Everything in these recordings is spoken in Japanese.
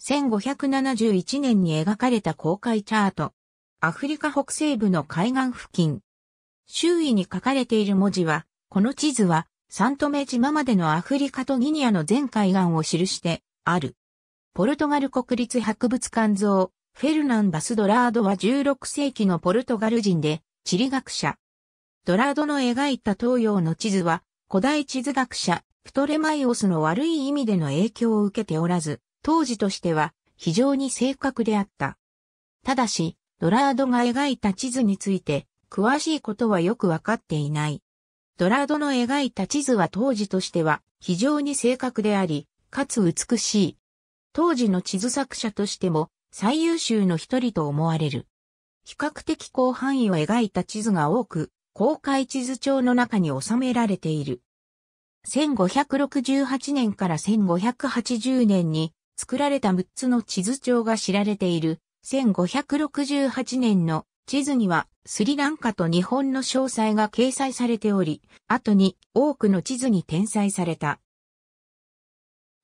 1571年に描かれた公開チャート。アフリカ北西部の海岸付近。周囲に書かれている文字は、この地図は、サントメ島までのアフリカとギニアの全海岸を記して、ある。ポルトガル国立博物館像、フェルナンバス・ドラードは16世紀のポルトガル人で、地理学者。ドラードの描いた東洋の地図は、古代地図学者、プトレマイオスの悪い意味での影響を受けておらず、当時としては非常に正確であった。ただし、ドラードが描いた地図について、詳しいことはよくわかっていない。ドラードの描いた地図は当時としては非常に正確であり、かつ美しい。当時の地図作者としても最優秀の一人と思われる。比較的広範囲を描いた地図が多く、公開地図帳の中に収められている。1568年から1580年に作られた6つの地図帳が知られている、1568年の地図にはスリランカと日本の詳細が掲載されており、後に多くの地図に転載された。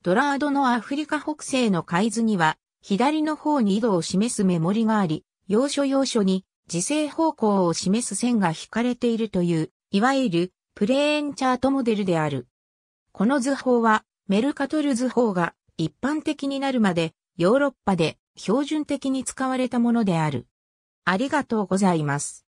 ドラードのアフリカ北西の海図には、左の方に緯度を示すメモリがあり、要所要所に時勢方向を示す線が引かれているという、いわゆるプレーンチャートモデルである。この図法はメルカトル図法が一般的になるまでヨーロッパで標準的に使われたものである。ありがとうございます。